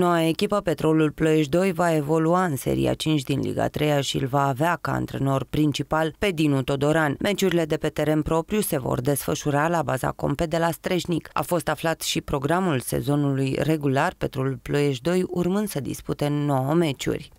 Noua echipă, Petrolul Ploiești 2, va evolua în Seria 5 din Liga 3 și îl va avea ca antrenor principal pe Dinu Todoran. Meciurile de pe teren propriu se vor desfășura la baza Compe de la Streșnic. A fost aflat și programul sezonului regular, Petrolul Ploiești 2 urmând să dispute 9 meciuri.